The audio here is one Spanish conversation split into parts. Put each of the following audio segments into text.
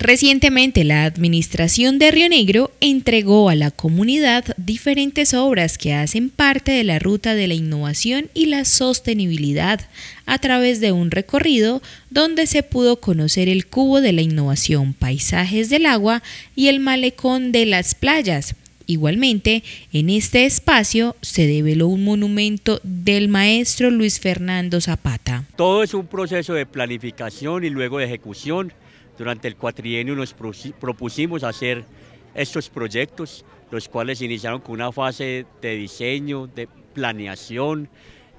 Recientemente, la Administración de Río Negro entregó a la comunidad diferentes obras que hacen parte de la ruta de la innovación y la sostenibilidad a través de un recorrido donde se pudo conocer el cubo de la innovación, paisajes del agua y el malecón de las playas. Igualmente, en este espacio se develó un monumento del maestro Luis Fernando Zapata. Todo es un proceso de planificación y luego de ejecución durante el cuatrienio nos propusimos hacer estos proyectos, los cuales iniciaron con una fase de diseño, de planeación,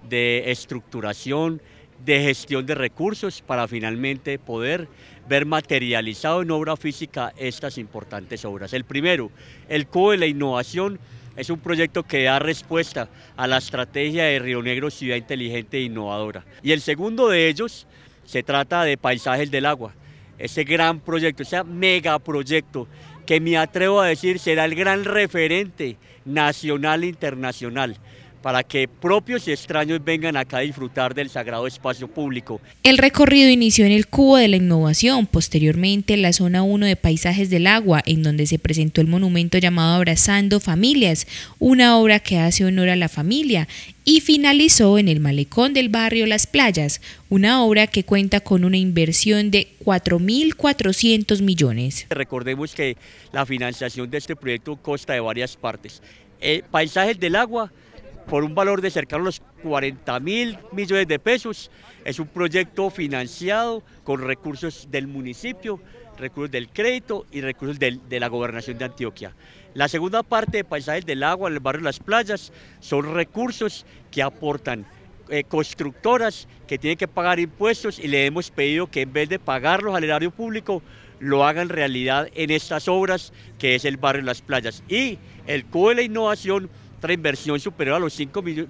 de estructuración, de gestión de recursos para finalmente poder ver materializado en obra física estas importantes obras. El primero, el cubo de la innovación, es un proyecto que da respuesta a la estrategia de Río Negro Ciudad Inteligente e Innovadora. Y el segundo de ellos se trata de paisajes del agua ese gran proyecto, ese megaproyecto que me atrevo a decir será el gran referente nacional e internacional para que propios y extraños vengan acá a disfrutar del sagrado espacio público. El recorrido inició en el Cubo de la Innovación, posteriormente en la zona 1 de Paisajes del Agua, en donde se presentó el monumento llamado Abrazando Familias, una obra que hace honor a la familia, y finalizó en el malecón del barrio Las Playas, una obra que cuenta con una inversión de 4.400 millones. Recordemos que la financiación de este proyecto consta de varias partes. Eh, paisajes del Agua, por un valor de cercano a los 40 mil millones de pesos. Es un proyecto financiado con recursos del municipio, recursos del crédito y recursos de la gobernación de Antioquia. La segunda parte de Paisajes del Agua, en el barrio Las Playas, son recursos que aportan eh, constructoras que tienen que pagar impuestos y le hemos pedido que en vez de pagarlos al erario público, lo hagan realidad en estas obras que es el barrio Las Playas. Y el Código de la Innovación otra inversión superior a los 5 mil,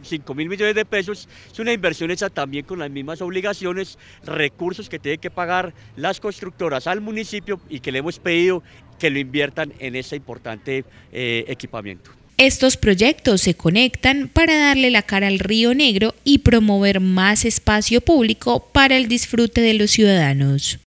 millones de pesos, es una inversión hecha también con las mismas obligaciones, recursos que tienen que pagar las constructoras al municipio y que le hemos pedido que lo inviertan en ese importante eh, equipamiento. Estos proyectos se conectan para darle la cara al Río Negro y promover más espacio público para el disfrute de los ciudadanos.